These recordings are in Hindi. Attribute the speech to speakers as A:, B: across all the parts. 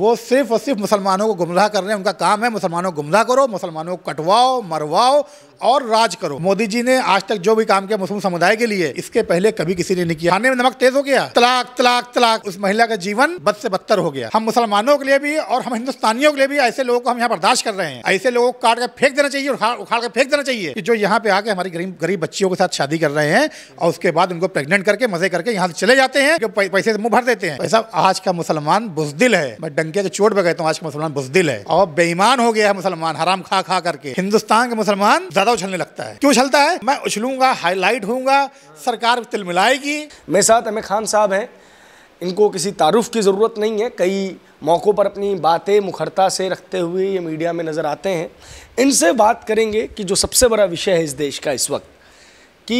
A: वो सिर्फ और सिर्फ मुसलमानों को गुमराह कर रहे हैं उनका काम है मुसलमानों को गुमराह करो मुसलमानों को कटवाओ मरवाओ और राज करो मोदी जी ने आज तक जो भी काम किया मुस्लिम समुदाय के लिए इसके पहले कभी किसी ने नहीं किया खाने में नमक तेज हो गया तलाक तलाक तलाक उस महिला का जीवन बद से बदतर हो गया हम मुसलमानों के लिए भी और हम हिंदुस्तानियों के लिए भी ऐसे लोगों को हम यहाँ बर्दाश्त कर रहे हैं ऐसे लोगों को काट कर फेंक देना चाहिए उखाड़ उखाड़ कर फेंक देना चाहिए कि जो यहाँ पे आके हमारी गरीब गरीब बच्चियों के साथ शादी कर रहे हैं और उसके बाद उनको प्रेगनेंट करके मजे करके यहाँ से चले जाते हैं जो पैसे से मुंह भर देते हैं ऐसा आज का मुसलमान बुजदिल है मैं डंके के चोट पे कहता हूँ आज का मुसलमान बुजदिल है और बेईमान हो गया है मुसलमान हराम खा खा करके हिंदुस्तान के
B: मुसलमान ज्यादा ज्यादा उछलने लगता है क्यों उछलता है मैं उछलूंगा हाईलाइट होऊंगा सरकार तिल मिलाएगी मेरे साथ अमिर खान साहब हैं इनको किसी तारुफ की ज़रूरत नहीं है कई मौक़ों पर अपनी बातें मुखरता से रखते हुए ये मीडिया में नज़र आते हैं इनसे बात करेंगे कि जो सबसे बड़ा विषय है इस देश का इस वक्त कि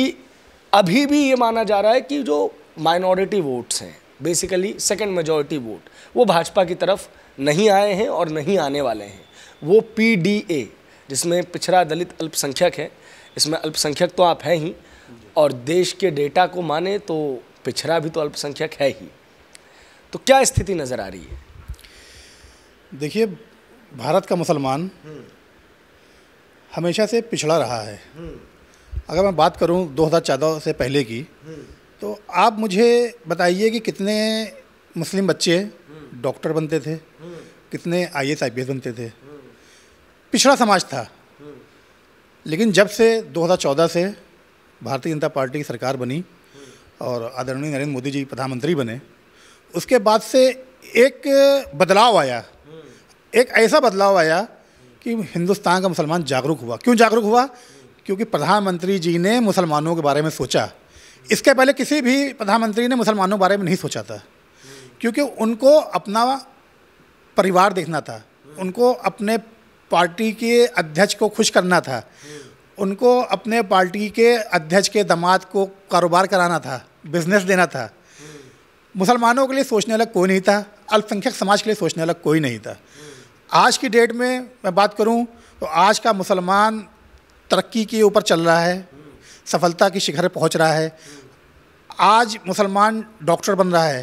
B: अभी भी ये माना जा रहा है कि जो माइनॉरिटी वोट्स हैं बेसिकली सेकंड मेजॉरिटी वोट वो भाजपा की तरफ नहीं आए हैं और नहीं आने वाले हैं वो पी जिसमें पिछड़ा दलित अल्पसंख्यक है इसमें अल्पसंख्यक तो आप हैं ही और देश के डेटा को माने तो पिछड़ा भी तो अल्पसंख्यक है ही तो क्या स्थिति नज़र आ रही है देखिए भारत का मुसलमान हम्म। हमेशा
A: से पिछड़ा रहा है हम्म। अगर मैं बात करूं 2014 से पहले की हम्म। तो आप मुझे बताइए कि कितने मुस्लिम बच्चे डॉक्टर बनते थे कितने आई एस आई बनते थे पिछड़ा समाज था लेकिन जब से 2014 से भारतीय जनता पार्टी की सरकार बनी और आदरणीय नरेंद्र मोदी जी प्रधानमंत्री बने उसके बाद से एक बदलाव आया एक ऐसा बदलाव आया कि हिंदुस्तान का मुसलमान जागरूक हुआ क्यों जागरूक हुआ क्योंकि प्रधानमंत्री जी ने मुसलमानों के बारे में सोचा इसके पहले किसी भी प्रधानमंत्री ने मुसलमानों के बारे में नहीं सोचा था क्योंकि उनको अपना परिवार देखना था उनको अपने पार्टी के अध्यक्ष को खुश करना था उनको अपने पार्टी के अध्यक्ष के दामाद को कारोबार कराना था बिजनेस देना था मुसलमानों के लिए सोचने अलग कोई नहीं था अल्पसंख्यक समाज के लिए सोचने अलग कोई नहीं था आज की डेट में मैं बात करूं तो आज का मुसलमान तरक्की के ऊपर चल रहा है सफलता की शिखर पहुंच रहा है आज मुसलमान डॉक्टर बन रहा है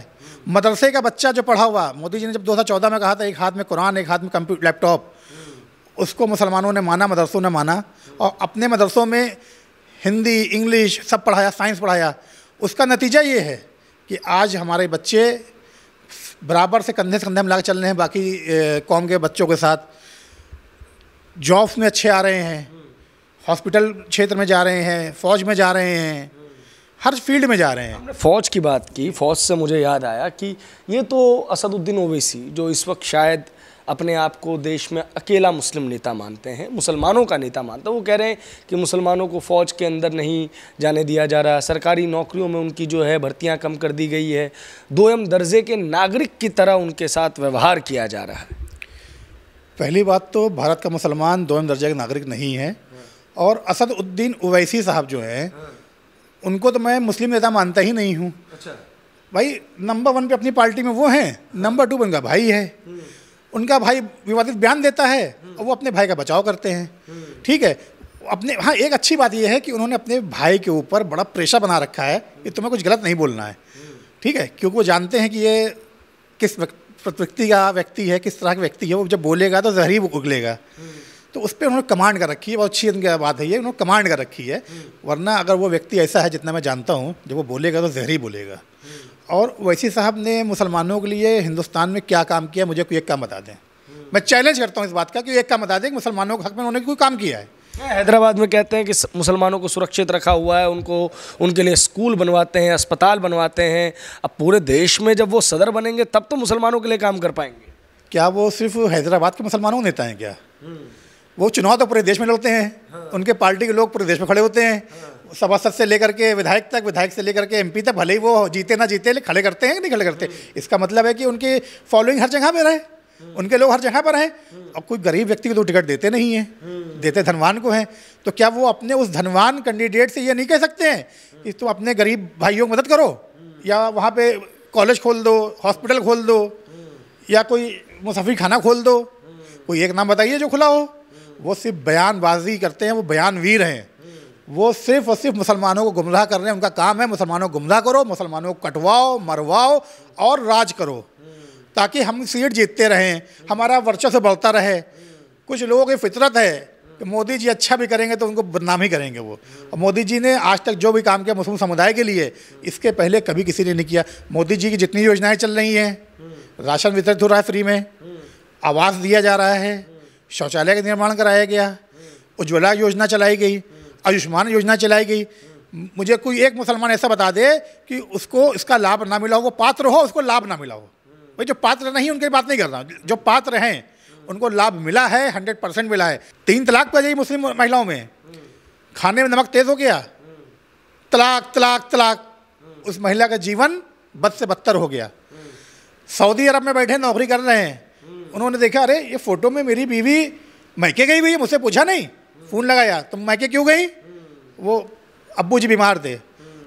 A: मदरसे का बच्चा जो पढ़ा हुआ मोदी जी ने जब 2014 में कहा था एक हाथ में कुरान एक हाथ में कंप्यूटर लैपटॉप उसको मुसलमानों ने माना मदरसों ने माना और अपने मदरसों में हिंदी इंग्लिश सब पढ़ाया साइंस पढ़ाया उसका नतीजा ये है कि आज हमारे बच्चे बराबर से कंधे से कंधे में ला चल रहे हैं बाकी कौम के बच्चों के साथ जॉब्स में अच्छे आ रहे हैं
B: हॉस्पिटल क्षेत्र में जा रहे हैं फौज में जा रहे हैं हर फील्ड में जा रहे हैं फौज की बात की फौज से मुझे याद आया कि ये तो असदुद्दीन ओवैसी जो इस वक्त शायद अपने आप को देश में अकेला मुस्लिम नेता मानते हैं मुसलमानों का नेता मानते हैं वो कह रहे हैं कि मुसलमानों को फ़ौज के अंदर नहीं जाने दिया जा रहा सरकारी नौकरियों में उनकी जो है भर्तियाँ कम कर दी गई है दोयम दर्जे के नागरिक की तरह उनके साथ व्यवहार किया जा रहा है
A: पहली बात तो भारत का मुसलमान दोयम दर्जे का नागरिक नहीं है और असदुद्दीन उवैसी साहब जो हैं उनको तो मैं मुस्लिम नेता मानता ही नहीं हूँ अच्छा भाई नंबर वन पे अपनी पार्टी में वो हैं नंबर टू उनका भाई है हम्म। उनका भाई विवादित बयान देता है और वो अपने भाई का बचाव करते
B: हैं
A: ठीक है अपने हाँ एक अच्छी बात यह है कि उन्होंने अपने भाई के ऊपर बड़ा प्रेशर बना रखा है कि तुम्हें कुछ गलत नहीं बोलना है ठीक है क्योंकि वो जानते हैं कि ये किस व्यक्ति का व्यक्ति है किस तरह का व्यक्ति है वो जब बोलेगा तो जहरी उगलेगा तो उस पर उन्होंने कमांड कर रखी है बहुत अच्छी उनकी बात है ये उन्होंने कमांड कर रखी है वरना अगर वो व्यक्ति ऐसा है जितना मैं जानता हूँ जब वो बोलेगा तो जहरी बोलेगा और वैसी साहब ने मुसलमानों के लिए हिंदुस्तान में क्या काम किया मुझे कोई एक
B: काम बता दें मैं चैलेंज करता हूँ इस बात का कि एक काम बता दें कि मुसलमानों के हक में उन्होंने कोई काम किया है हाँ, हैदराबाद में कहते हैं कि मुसलमानों को सुरक्षित रखा हुआ है उनको उनके लिए स्कूल बनवाते हैं अस्पताल बनवाते हैं अब पूरे देश में जब वो सदर बनेंगे तब तो मुसलमानों के लिए काम कर पाएंगे
A: क्या वो सिर्फ हैदराबाद के मुसलमानों नेता हैं क्या हम्म। वो चुनाव तो पूरे देश में लड़ते हैं हाँ। उनके पार्टी के लोग पूरे देश में खड़े होते हैं हाँ। सभासद से लेकर के विधायक तक विधायक से लेकर के एमपी तक भले ही वो जीते ना जीते खड़े करते हैं नहीं खड़े करते इसका मतलब है कि उनकी फॉलोइंग हर जगह पर रहे उनके लोग हर जगह पर हैं और कोई गरीब व्यक्ति को तो टिकट देते नहीं हैं देते धनवान को हैं तो क्या वो अपने उस धनवान कैंडिडेट से ये नहीं कह सकते हैं कि तुम अपने गरीब भाइयों को मदद करो या वहाँ पे कॉलेज खोल दो हॉस्पिटल खोल दो या कोई मुसाफिर खाना खोल दो कोई एक नाम बताइए जो खुला हो वो सिर्फ बयानबाजी करते हैं वो बयानवीर हैं वो सिर्फ और सिर्फ मुसलमानों को गुमराह कर रहे हैं उनका काम है मुसलमानों को गुमराह करो मुसलमानों को कटवाओ मरवाओ और राज करो ताकि हम सीट जीतते रहें हमारा वर्चस्व बढ़ता रहे कुछ लोगों की फितरत है कि मोदी जी अच्छा भी करेंगे तो उनको बदनाम ही करेंगे वो और मोदी जी ने आज तक जो भी काम किया मुस्लिम समुदाय के लिए इसके पहले कभी किसी ने नहीं किया मोदी जी की जितनी योजनाएं चल रही हैं राशन वितरित हो रहा है फ्री में आवास दिया जा रहा है शौचालय का निर्माण कराया गया उज्ज्वला योजना चलाई गई आयुष्मान योजना चलाई गई मुझे कोई एक मुसलमान ऐसा बता दे कि उसको इसका लाभ ना मिला हो वो पात्र हो उसको लाभ ना मिला हो भाई जो पात्र नहीं उनकी बात नहीं कर रहा जो पात्र हैं उनको लाभ मिला है हंड्रेड परसेंट मिला है तीन तलाक पे जाइए मुस्लिम महिलाओं में खाने में नमक तेज हो गया तलाक तलाक तलाक उस महिला का जीवन बद से बदतर हो गया सऊदी अरब में बैठे नौकरी कर रहे हैं उन्होंने देखा अरे ये फ़ोटो में मेरी बीवी मैके गई हुई है मुझसे पूछा नहीं फ़ोन लगाया तुम तो मैके क्यों गई वो अब्बू जी बीमार थे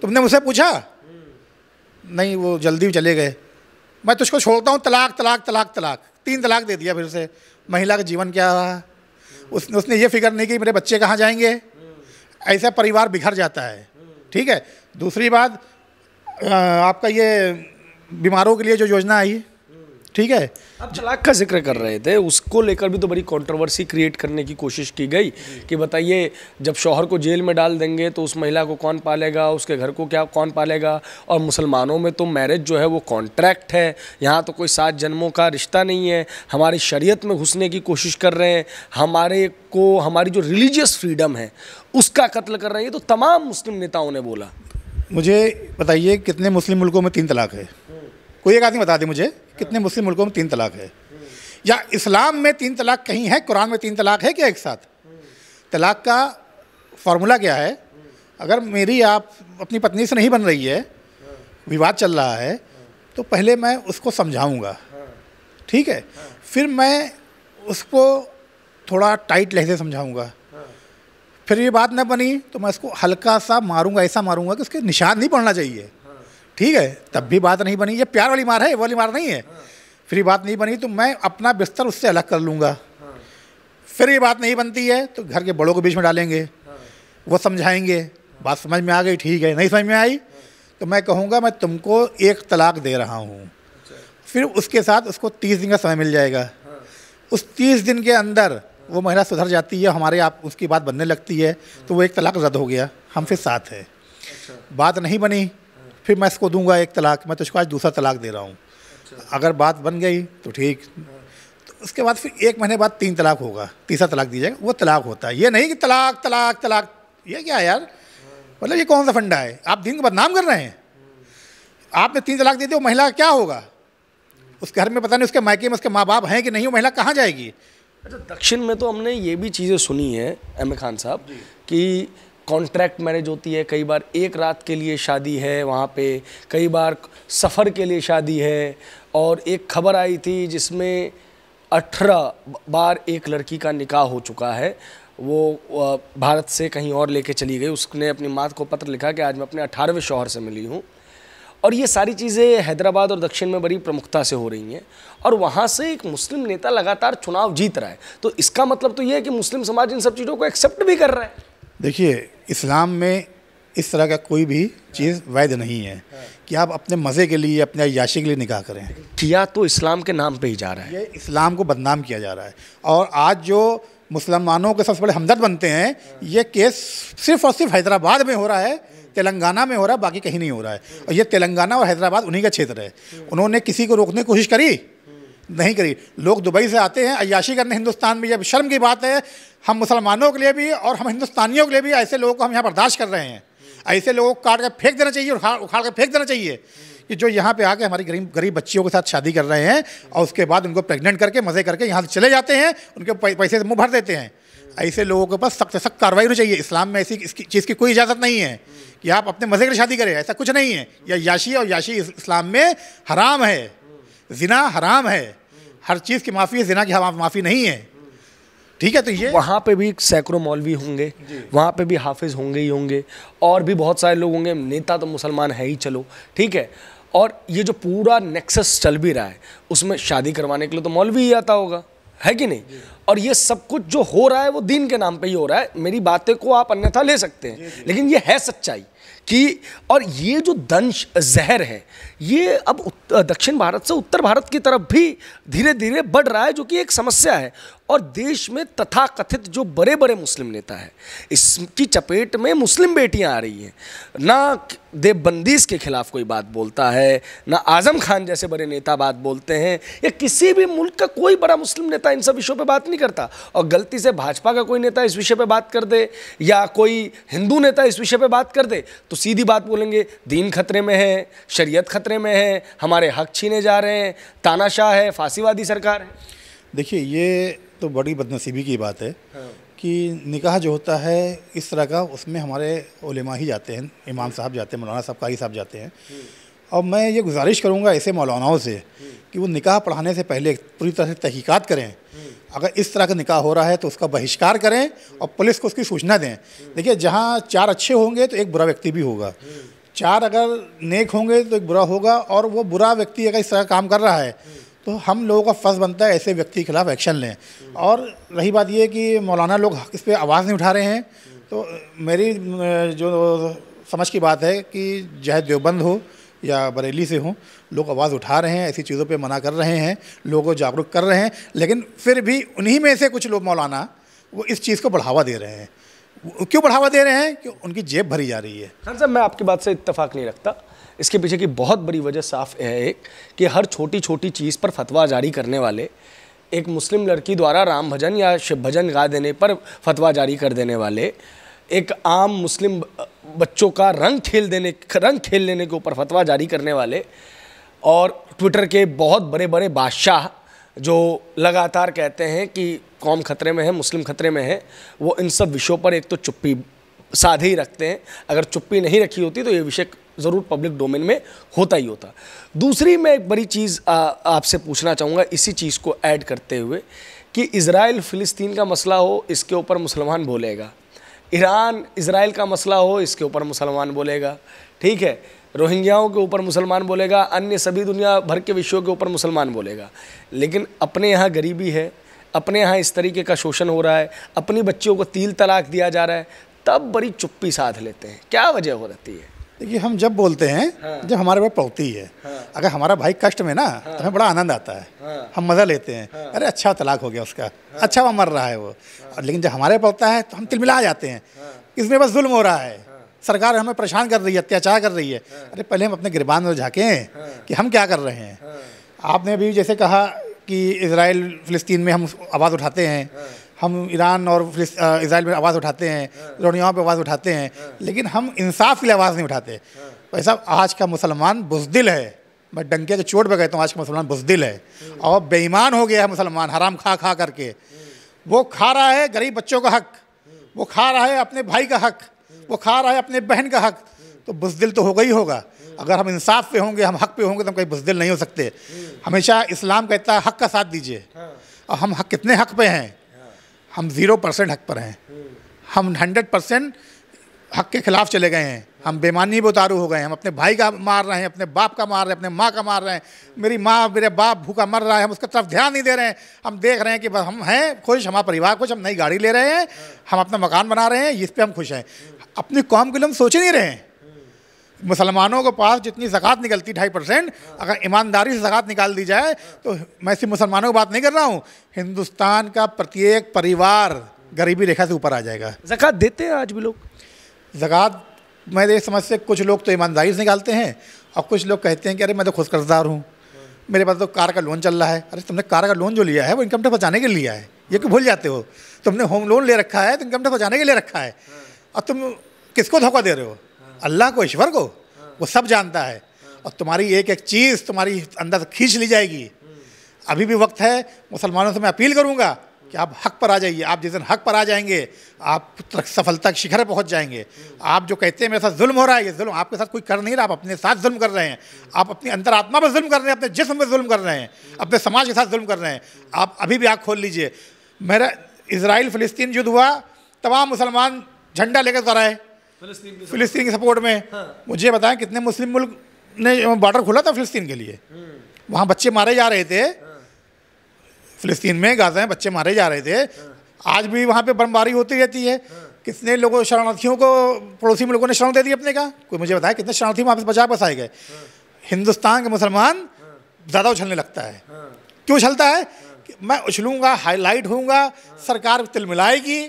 A: तुमने मुझसे पूछा नहीं वो जल्दी चले गए मैं तुझको छोड़ता हूँ तलाक तलाक तलाक तलाक तीन तलाक दे दिया फिर उसे महिला का जीवन क्या रहा उस, उसने ये फिक्र नहीं कि मेरे बच्चे कहाँ जाएंगे ऐसा परिवार बिखर जाता है ठीक है दूसरी बात आपका ये बीमारों के लिए जो योजना आई ठीक है
B: आप तलाक का जिक्र कर रहे थे उसको लेकर भी तो बड़ी कंट्रोवर्सी क्रिएट करने की कोशिश की गई कि बताइए जब शौहर को जेल में डाल देंगे तो उस महिला को कौन पालेगा उसके घर को क्या कौन पालेगा और मुसलमानों में तो मैरिज जो है वो कॉन्ट्रैक्ट है यहाँ तो कोई सात जन्मों का रिश्ता नहीं है हमारी शरीय में घुसने की कोशिश कर रहे हैं हमारे को हमारी जो रिलीजियस फ्रीडम है उसका कत्ल कर रहे हैं ये तो तमाम मुस्लिम नेताओं ने बोला मुझे बताइए
A: कितने मुस्लिम मुल्कों में तीन तलाक है कोई एक आदमी बता दे मुझे कितने मुस्लिम मुल्कों में तीन तलाक है या इस्लाम में तीन तलाक कहीं है कुरान में तीन तलाक है क्या एक साथ तलाक का फार्मूला क्या है अगर मेरी आप अपनी पत्नी से नहीं बन रही है विवाद चल रहा है तो पहले मैं उसको समझाऊंगा ठीक है फिर मैं उसको थोड़ा टाइट लहजे समझाऊंगा फिर ये बात न बनी तो मैं उसको हल्का सा मारूंगा ऐसा मारूंगा कि उसके निशान नहीं पड़ना चाहिए ठीक है तब भी बात नहीं बनी ये प्यार वाली मार है वाली मार नहीं है फिर ये बात नहीं बनी तो मैं अपना बिस्तर उससे अलग कर लूँगा फिर ये बात नहीं बनती है तो घर के बड़ों के बीच में डालेंगे वो समझाएंगे बात समझ में आ गई ठीक है नहीं समझ में आई तो मैं कहूँगा मैं तुमको एक तलाक दे रहा हूँ फिर उसके साथ उसको तीस दिन का समय मिल जाएगा उस तीस दिन के अंदर वो महिला सुधर जाती है हमारे आप उसकी बात बनने लगती है तो वो एक तलाक रद्द हो गया हम फिर साथ है बात नहीं बनी फिर मैं इसको दूंगा एक तलाक मैं तुझको तो आज दूसरा तलाक दे रहा हूँ अच्छा। अगर बात बन गई तो ठीक तो उसके बाद फिर एक महीने बाद तीन तलाक होगा तीसरा तलाक दी जाएगा वो तलाक होता है ये नहीं कि तलाक तलाक तलाक ये क्या यार मतलब ये कौन सा फंडा है आप दिन को बदनाम कर रहे हैं आपने तीन तलाक दे दी वो महिला क्या होगा उस घर में पता नहीं उसके मायके में उसके माँ बाप हैं
B: कि नहीं वो महिला कहाँ जाएगी अच्छा दक्षिण में तो हमने ये भी चीज़ें सुनी हैं अहमद खान साहब कि कॉन्ट्रैक्ट मैरिज होती है कई बार एक रात के लिए शादी है वहाँ पे कई बार सफ़र के लिए शादी है और एक खबर आई थी जिसमें अठारह बार एक लड़की का निकाह हो चुका है वो भारत से कहीं और लेके चली गई उसने अपनी माँ को पत्र लिखा कि आज मैं अपने अठारहवें शोहर से मिली हूँ और ये सारी चीज़ें हैदराबाद और दक्षिण में बड़ी प्रमुखता से हो रही हैं और वहाँ से एक मुस्लिम नेता लगातार चुनाव जीत रहा है तो इसका मतलब तो ये है कि मुस्लिम समाज इन सब चीज़ों को एक्सेप्ट भी कर रहा है
A: देखिए इस्लाम में इस तरह का कोई भी चीज़ वैध नहीं है कि आप अपने मज़े के लिए अपने अयाशी के लिए निकाह करें किया तो इस्लाम के नाम पे ही जा रहा है ये इस्लाम को बदनाम किया जा रहा है और आज जो मुसलमानों के सबसे बड़े हमदर्द बनते हैं ये केस सिर्फ और सिर्फ हैदराबाद में हो रहा है तेलंगाना में हो रहा है बाकी कहीं नहीं हो रहा है और ये तेलंगाना और हैदराबाद उन्हीं का क्षेत्र है उन्होंने किसी को रोकने की कोशिश करी नहीं करी लोग दुबई से आते हैं अयाशी करने हिंदुस्तान में जब शर्म की बात है हम मुसलमानों के लिए भी और हम हिंदुस्तानियों के लिए भी ऐसे लोगों को हम यहाँ बर्दाश्त कर रहे हैं ऐसे लोगों को काट कर फेंक देना चाहिए उखाड़ उखाड़ कर फेंक देना चाहिए कि जो यहाँ पे आके हमारी गरीब गरीब बच्चियों के साथ शादी कर रहे हैं और उसके बाद उनको प्रेग्नेंट करके मज़े करके यहाँ से चले जाते हैं उनके पैसे से मुँह भर देते हैं ऐसे लोगों के पास सख्त सख्त कार्रवाई होनी चाहिए इस्लाम में ऐसी इसकी चीज़ की कोई इजाज़त नहीं है कि आप अपने मज़े के शादी करें ऐसा कुछ नहीं है या याशी और याशी इस्लाम में हराम है जिना हराम है हर चीज़ की माफ़ी
B: है जिना की माफ़ी नहीं है ठीक है तो ये वहाँ पे भी सैकड़ों मौलवी होंगे वहाँ पे भी हाफिज़ होंगे ही होंगे और भी बहुत सारे लोग होंगे नेता तो मुसलमान है ही चलो ठीक है और ये जो पूरा नेक्सस चल भी रहा है उसमें शादी करवाने के लिए तो मौलवी ही आता होगा है कि नहीं और ये सब कुछ जो हो रहा है वो दीन के नाम पे ही हो रहा है मेरी बातें को आप अन्यथा ले सकते हैं लेकिन ये है सच्चाई कि और ये जो दंश जहर है ये अब दक्षिण भारत से उत्तर भारत की तरफ भी धीरे धीरे बढ़ रहा है जो कि एक समस्या है और देश में तथाकथित जो बड़े बड़े मुस्लिम नेता हैं इसकी चपेट में मुस्लिम बेटियां आ रही हैं ना देवबंदीस के खिलाफ कोई बात बोलता है ना आजम खान जैसे बड़े नेता बात बोलते हैं या किसी भी मुल्क का कोई बड़ा मुस्लिम नेता इन सब विषयों पर बात नहीं करता और गलती से भाजपा का कोई नेता इस विषय पर बात कर दे या कोई हिंदू नेता इस विषय पर बात कर दे तो सीधी बात बोलेंगे दीन खतरे में है शरीयत खतरे में है हमारे हक छीने जा रहे हैं तानाशाह है फांसीवादी सरकार है
A: देखिए ये तो बड़ी बदनसीबी की बात है हाँ। कि निकाह जो होता है इस तरह का उसमें हमारे उलेमा ही जाते हैं इमाम साहब जाते हैं मौलाना साहब कारी साहब जाते हैं
B: और
A: हम्म। मैं ये गुजारिश करूंगा ऐसे मौलानाओं से हम्म। कि वो निकाह पढ़ाने से पहले पूरी तरह से तहकीक़ात करें हम्म। अगर इस तरह का निकाह हो रहा है तो उसका बहिष्कार करें और पुलिस को उसकी सूचना दें देखिए जहाँ चार अच्छे होंगे तो एक बुरा व्यक्ति भी होगा चार अगर नेक होंगे तो एक बुरा होगा और वो बुरा व्यक्ति अगर इस तरह काम कर रहा है तो हम लोगों का फर्ज बनता है ऐसे व्यक्ति के खिलाफ एक्शन लें और रही बात ये कि मौलाना लोग इस पर आवाज़ नहीं उठा रहे हैं तो मेरी जो समझ की बात है कि चाहे देवबंद हो या बरेली से हूँ लोग आवाज़ उठा रहे हैं ऐसी चीज़ों पे मना कर रहे हैं लोगों को जागरूक कर रहे हैं लेकिन फिर भी उन्हीं में से कुछ लोग मौलाना वो इस चीज़ को बढ़ावा दे रहे हैं
B: क्यों बढ़ावा दे रहे हैं कि उनकी जेब भरी जा रही है सर सर मैं आपकी बात से इतफाक़ नहीं रखता इसके पीछे की बहुत बड़ी वजह साफ है एक कि हर छोटी छोटी चीज़ पर फतवा जारी करने वाले एक मुस्लिम लड़की द्वारा राम भजन या शिव भजन गा देने पर फतवा जारी कर देने वाले एक आम मुस्लिम बच्चों का रंग खेल देने रंग खेल लेने के ऊपर फतवा जारी करने वाले और ट्विटर के बहुत बड़े बड़े बादशाह जो लगातार कहते हैं कि कौम खतरे में है मुस्लिम खतरे में है वो इन सब विषयों पर एक तो चुप्पी साधे ही रखते हैं अगर चुप्पी नहीं रखी होती तो ये विषय ज़रूर पब्लिक डोमेन में होता ही होता दूसरी मैं एक बड़ी चीज़ आपसे पूछना चाहूँगा इसी चीज़ को ऐड करते हुए कि इसराइल फ़िलिस्तीन का मसला हो इसके ऊपर मुसलमान बोलेगा ईरान इसराइल का मसला हो इसके ऊपर मुसलमान बोलेगा ठीक है रोहिंग्याओं के ऊपर मुसलमान बोलेगा अन्य सभी दुनिया भर के विषयों के ऊपर मुसलमान बोलेगा लेकिन अपने यहाँ गरीबी है अपने यहाँ इस तरीके का शोषण हो रहा है अपनी बच्चियों को तील तलाक दिया जा रहा है तब बड़ी चुप्पी साथ लेते हैं क्या वजह हो रहती है
A: देखिए हम जब बोलते हैं हाँ। जब हमारे पास पौती है हाँ। अगर हमारा भाई कष्ट में ना हाँ। तो हमें बड़ा आनंद आता है हाँ। हम मज़ा लेते हैं हाँ। अरे अच्छा तलाक हो गया उसका हाँ। अच्छा वहाँ मर रहा है वो हाँ। लेकिन जब हमारे पौता है तो हम तिलमिला जाते हैं हाँ। इसमें बस जुल्म हो रहा है हाँ। सरकार हमें परेशान कर रही है अत्याचार कर रही है हाँ। अरे पहले हम अपने गिरबान में झाँकें हाँ। कि हम क्या कर रहे हैं हाँ। आपने अभी जैसे कहा कि इसराइल फ़लस्तीन में हम आवाज़ उठाते हैं हम ईरान और इसराइल में आवाज़ उठाते हैं हाँ। रोनियाओं पर आवाज़ उठाते हैं हाँ। लेकिन हम इंसाफ के लिए आवाज़ नहीं उठाते हाँ। भाई साहब आज का मुसलमान बुजदिल है मैं डंके के चोट पर कहता हूँ आज का मुसलमान बुजदिल है और बेईमान हो गया है मुसलमान हराम खा खा करके वो खा रहा है गरीब बच्चों का हक वो खा रहा है अपने भाई का हक वो खा रहा है अपने बहन का हक तो बुजदिल तो होगा ही होगा अगर हम इंसाफ पे होंगे हम हक पे होंगे तो हम कहीं बुजदिल नहीं हो सकते हमेशा इस्लाम कहता है हक का साथ दीजिए और हम हक कितने हक पे हैं हम ज़ीरो परसेंट हक पर हैं हम हंड्रेड परसेंट हक के खिलाफ चले गए हैं हम बेमानी बतारू हो गए हैं हम अपने भाई का मार रहे हैं अपने बाप का मार रहे हैं अपने माँ का मार रहे हैं मेरी माँ मेरे बाप भूखा मर रहा है हम उसकी तरफ ध्यान नहीं दे रहे हैं हम देख रहे हैं कि बस हम हैं खुश हमारा परिवार खुश हम नई गाड़ी ले रहे हैं हम अपना मकान बना रहे हैं इस पर हम खुश हैं अपनी कौम के लिए हम सोच ही नहीं रहे हैं मुसलमानों के पास जितनी जक़ात निकलती ढाई परसेंट अगर ईमानदारी से जकात निकाल दी जाए तो मैं सिर्फ मुसलमानों की बात नहीं कर रहा हूँ हिंदुस्तान का प्रत्येक परिवार गरीबी रेखा से ऊपर आ जाएगा जक़ात देते हैं आज भी लोग जक़ात मैं तो ये समझ से कुछ लोग तो ईमानदारी से निकालते हैं और कुछ लोग कहते हैं कि अरे मैं तो खुशकर्जदार हूँ मेरे पास तो कार का लोन चल रहा है अरे तुमने कार का लोन जो लिया है वो इनकम टैक्स बचाने के लिए लिया है ये क्यों भूल जाते हो तुमने होम लोन ले रखा है तो इनकम टैक्स बचाने के लिए रखा है और तुम किसको धोखा दे रहे हो अल्लाह को ईश्वर को वो सब जानता है और तुम्हारी एक एक चीज़ तुम्हारी अंदर खींच ली जाएगी अभी भी वक्त है मुसलमानों से मैं अपील करूँगा कि आप हक पर आ जाइए आप जिस दिन हक पर आ जाएंगे आप सफलता के शिखर पहुँच जाएंगे आप जो कहते हैं मेरे साथ जुल्म हो रहा है ये जुल्म आपके साथ कोई कर नहीं रहा आप अपने साथ जुल्म कर रहे हैं आप अपनी अंतरात्मा पर जुल्म कर रहे हैं अपने जिसम पर जुल्म कर रहे हैं अपने समाज के साथ जुल्म कर रहे हैं आप अभी भी आँख खोल लीजिए मेरा इसराइल फ़लस्तीन युद्ध हुआ तमाम मुसलमान झंडा लेकर कर आए
B: फिलिस्तीन के सपोर्ट में
A: हाँ। मुझे बताएं कितने मुस्लिम मुल्क ने बॉर्डर खोला था फिलिस्तीन के लिए हम्म। वहाँ बच्चे मारे जा रहे थे हाँ। फिलिस्तीन में गाजा में बच्चे मारे जा रहे थे हाँ। आज भी वहाँ पे बमबारी होती रहती है हाँ। कितने लोगों शरणार्थियों को पड़ोसी मुल्कों ने शरण दे दी अपने का कोई मुझे बताया कितने शरणार्थी वहाँ पे बचा बसाए गए हिंदुस्तान के मुसलमान ज़्यादा उछलने लगता है क्यों उछलता है मैं उछलूँगा हाईलाइट होऊंगा सरकार तिल मिलाएगी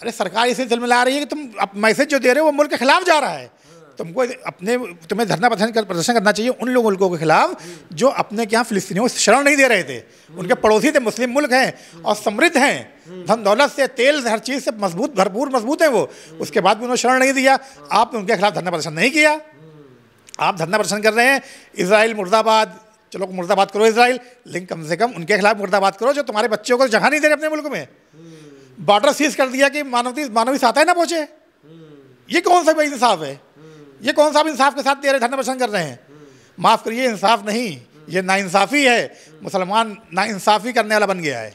A: अरे सरकार इसे मिला रही है कि तुम मैसेज जो दे रहे हो वो मुल्क के खिलाफ जा रहा है तुमको अपने तुम्हें धरना कर, प्रदर्शन करना चाहिए उन लोगों मुल्कों के खिलाफ जो अपने के यहाँ फिलिस्तीनियों को शरण नहीं दे रहे थे उनके पड़ोसी थे मुस्लिम मुल्क हैं और समृद्ध हैं धन दौलत से तेल हर चीज़ से मजबूत भरपूर मजबूत है वो उसके बाद भी उन्होंने शरण नहीं दिया आपने उनके खिलाफ धरना प्रदर्शन नहीं किया आप धरना प्रदर्शन कर रहे हैं इसराइल मुर्दाबाद चलो मुर्दाबाद करो इसराइल लेकिन कम से कम उनके खिलाफ मुर्दाबाद करो जो तुम्हारे बच्चों को जगह नहीं दे रहे अपने मुल्क में बॉर्डर सीज कर दिया कि मानवती मानवी साथ ना पहुँचे ये कौन सा भाई इंसाफ है ये कौन सा आप इंसाफ के साथ तेरे धरना प्रदर्शन कर रहे हैं माफ़ करिए इंसाफ नहीं ये नाइंसाफ़ी है मुसलमान नाइंसाफ़ी करने वाला बन गया है